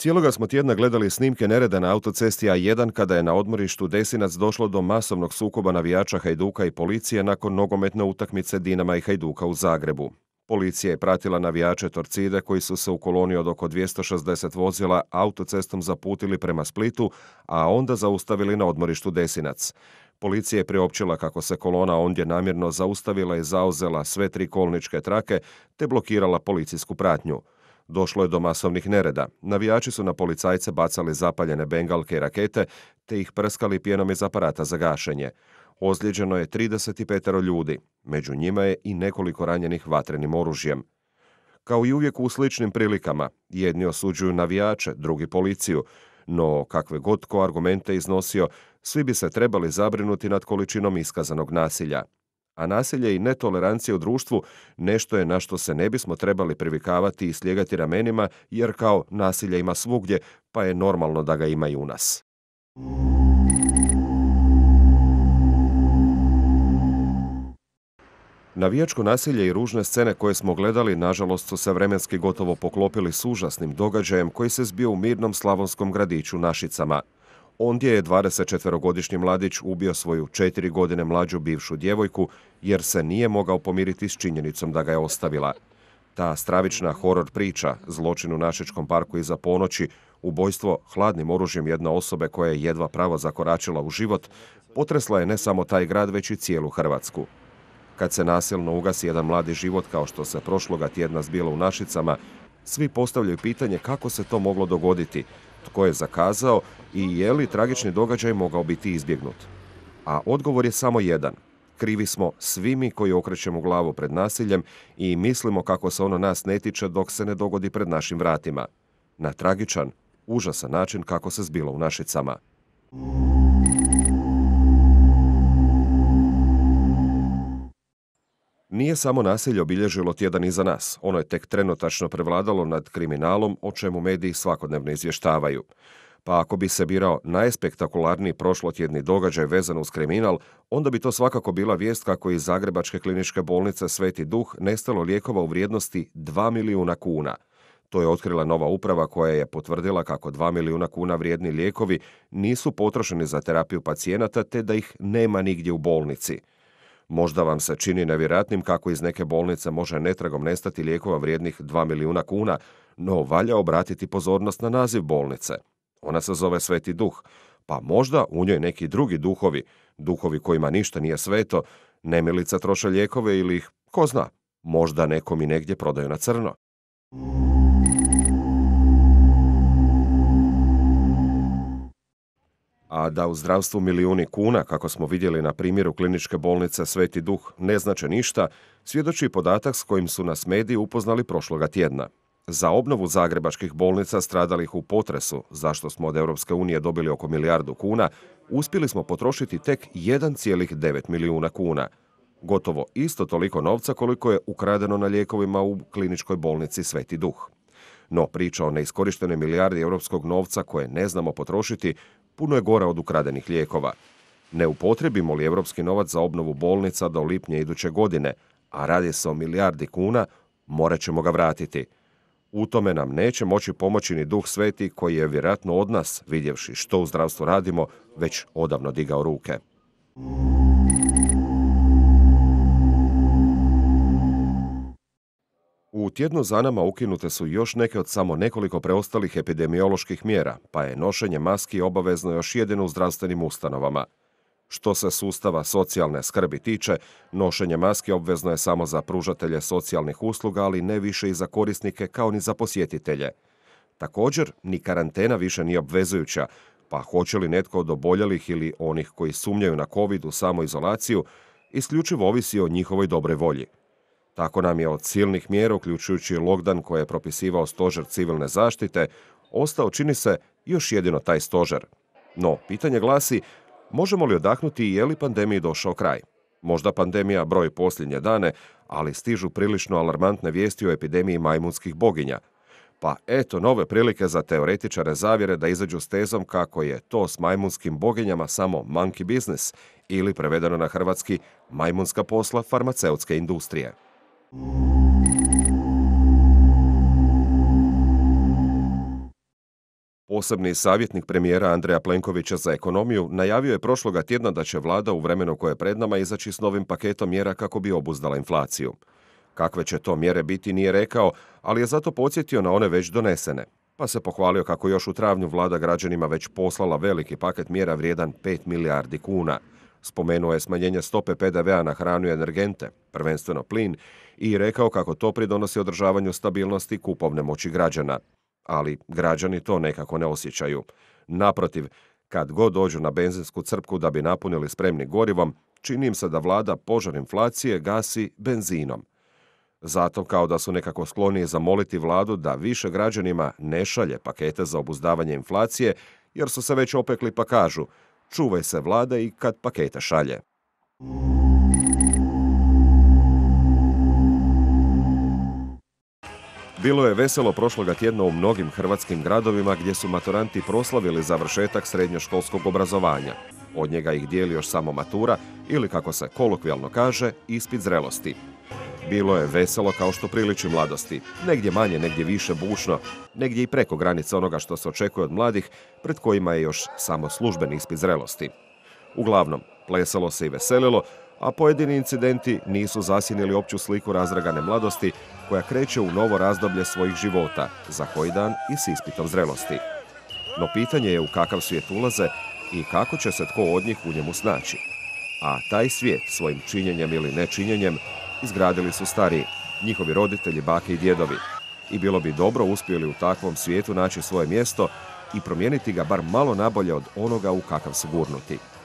Cijeloga smo tjedna gledali snimke nereda na autocesti A1 kada je na odmorištu Desinac došlo do masovnog sukoba navijača Hajduka i policije nakon nogometne utakmice Dinama i Hajduka u Zagrebu. Policija je pratila navijače Torcide koji su se u koloni od oko 260 vozila autocestom zaputili prema Splitu, a onda zaustavili na odmorištu Desinac. Policija je priopćila kako se kolona ondje namjerno zaustavila i zauzela sve tri kolničke trake te blokirala policijsku pratnju. Došlo je do masovnih nereda. Navijači su na policajce bacali zapaljene bengalke i rakete, te ih prskali pjenom iz aparata za gašenje. Ozlijeđeno je 35 ljudi, među njima je i nekoliko ranjenih vatrenim oružjem. Kao i uvijek u sličnim prilikama, jedni osuđuju navijače, drugi policiju, no kakve god ko argumente iznosio, svi bi se trebali zabrinuti nad količinom iskazanog nasilja a nasilje i netolerancije u društvu nešto je na što se ne bismo trebali privikavati i slijegati ramenima jer kao nasilje ima svugdje pa je normalno da ga ima i u nas. Navijačko nasilje i ružne scene koje smo gledali, nažalost, su se vremenski gotovo poklopili s užasnim događajem koji se zbio u mirnom slavonskom gradiću Našicama. Ondje je 24-godišnji mladić ubio svoju četiri godine mlađu bivšu djevojku jer se nije mogao pomiriti s činjenicom da ga je ostavila. Ta stravična horor priča, zločin u Našičkom parku iza ponoći, ubojstvo hladnim oružjem jedne osobe koja je jedva pravo zakoračila u život, potresla je ne samo taj grad, već i cijelu Hrvatsku. Kad se nasilno ugasi jedan mladi život kao što se prošloga tjedna zbilo u Našicama, svi postavljaju pitanje kako se to moglo dogoditi, tko je zakazao i je li tragični događaj mogao biti izbjegnut. A odgovor je samo jedan. Krivi smo svi mi koji okrećemo glavu pred nasiljem i mislimo kako se ono nas ne tiče dok se ne dogodi pred našim vratima. Na tragičan, užasan način kako se zbilo u Našicama. Nije samo nasilje obilježilo tjedan iza nas, ono je tek trenutačno prevladalo nad kriminalom o čemu mediji svakodnevno izvještavaju. Pa ako bi se birao najspektakularniji prošlotjedni događaj vezan uz kriminal, onda bi to svakako bila vijest kako iz Zagrebačke kliničke bolnice Sveti Duh nestalo lijekova u vrijednosti 2 milijuna kuna. To je otkrila nova uprava koja je potvrdila kako 2 milijuna kuna vrijedni lijekovi nisu potrošeni za terapiju pacijenata te da ih nema nigdje u bolnici. Možda vam se čini nevjerojatnim kako iz neke bolnice može netragom nestati lijekova vrijednih 2 milijuna kuna, no valja obratiti pozornost na naziv bolnice. Ona se zove Sveti duh, pa možda u njoj neki drugi duhovi, duhovi kojima ništa nije sveto, nemilica troše lijekove ili ih, ko zna, možda nekom i negdje prodaju na crno. a da u zdravstvu milijuni kuna, kako smo vidjeli na primjeru kliničke bolnice Sveti Duh, ne znače ništa, svjedoči podatak s kojim su nas mediji upoznali prošloga tjedna. Za obnovu zagrebačkih bolnica stradalih u potresu, zašto smo od Europske unije dobili oko milijardu kuna, uspjeli smo potrošiti tek 1,9 milijuna kuna. Gotovo isto toliko novca koliko je ukradeno na lijekovima u kliničkoj bolnici Sveti Duh. No priča o neiskorištenoj milijardi europskog novca koje ne znamo potrošiti puno je gora od ukradenih lijekova. Ne upotrebimo li europski novac za obnovu bolnica do lipnja iduće godine, a radi se o milijardi kuna, morat ćemo ga vratiti. U tome nam neće moći pomoći ni duh sveti koji je vjerojatno od nas, vidjevši što u zdravstvu radimo, već odavno digao ruke. tjedno za nama ukinute su još neke od samo nekoliko preostalih epidemioloških mjera, pa je nošenje maski obavezno još jedino u zdravstvenim ustanovama. Što se sustava socijalne skrbi tiče, nošenje maske obvezno je samo za pružatelje socijalnih usluga, ali ne više i za korisnike kao ni za posjetitelje. Također, ni karantena više nije obvezujuća, pa hoće li netko od oboljelih ili onih koji sumnjaju na COVID u samoizolaciju, isključivo ovisi o njihovoj dobroj volji. Tako nam je od silnih mjera, uključujući logdan koje je propisivao stožer civilne zaštite, ostao čini se još jedino taj stožer. No, pitanje glasi, možemo li odahnuti je li pandemiji došao kraj? Možda pandemija broj posljednje dane, ali stižu prilično alarmantne vijesti o epidemiji majmunskih boginja. Pa eto nove prilike za teoretičare zavjere da izađu s tezom kako je to s majmunskim boginjama samo monkey business ili prevedeno na hrvatski majmunska posla farmaceutske industrije. Posebni savjetnik premijera Andreja Plenkovića za ekonomiju najavio je prošloga tjedna da će vlada u vremenu koje je pred nama izaći s novim paketom mjera kako bi obuzdala inflaciju. Kakve će to mjere biti nije rekao, ali je zato podsjetio na one već donesene. Pa se pohvalio kako još u travnju vlada građanima već poslala veliki paket mjera vrijedan 5 milijardi kuna. Spomenuo je smanjenje stope PDV-a na hranu i energente, prvenstveno plin, i rekao kako to pridonosi održavanju stabilnosti kupovne moći građana. Ali građani to nekako ne osjećaju. Naprotiv, kad god dođu na benzinsku crpku da bi napunili spremni gorivom, čini im se da vlada požar inflacije gasi benzinom. Zato kao da su nekako skloniji zamoliti vladu da više građanima ne šalje pakete za obuzdavanje inflacije, jer su se već opekli pa kažu čuvaj se vlada i kad pakete šalje. Bilo je veselo prošloga tjedna u mnogim hrvatskim gradovima gdje su maturanti proslavili završetak srednjoškolskog obrazovanja. Od njega ih dijeli još samo matura ili, kako se kolokvijalno kaže, ispit zrelosti. Bilo je veselo kao što priliči mladosti, negdje manje, negdje više bučno, negdje i preko granice onoga što se očekuje od mladih, pred kojima je još samo službeni ispit zrelosti. Uglavnom, plesalo se i veselilo, a pojedini incidenti nisu zasjenili opću sliku razragane mladosti koja kreće u novo razdoblje svojih života, za koji dan i s ispitom zrelosti. No pitanje je u kakav svijet ulaze i kako će se tko od njih u njemu snaći. A taj svijet svojim činjenjem ili nečinjenjem izgradili su stariji, njihovi roditelji, bake i djedovi. I bilo bi dobro uspjeli u takvom svijetu naći svoje mjesto i promijeniti ga bar malo nabolje od onoga u kakav su gurnuti.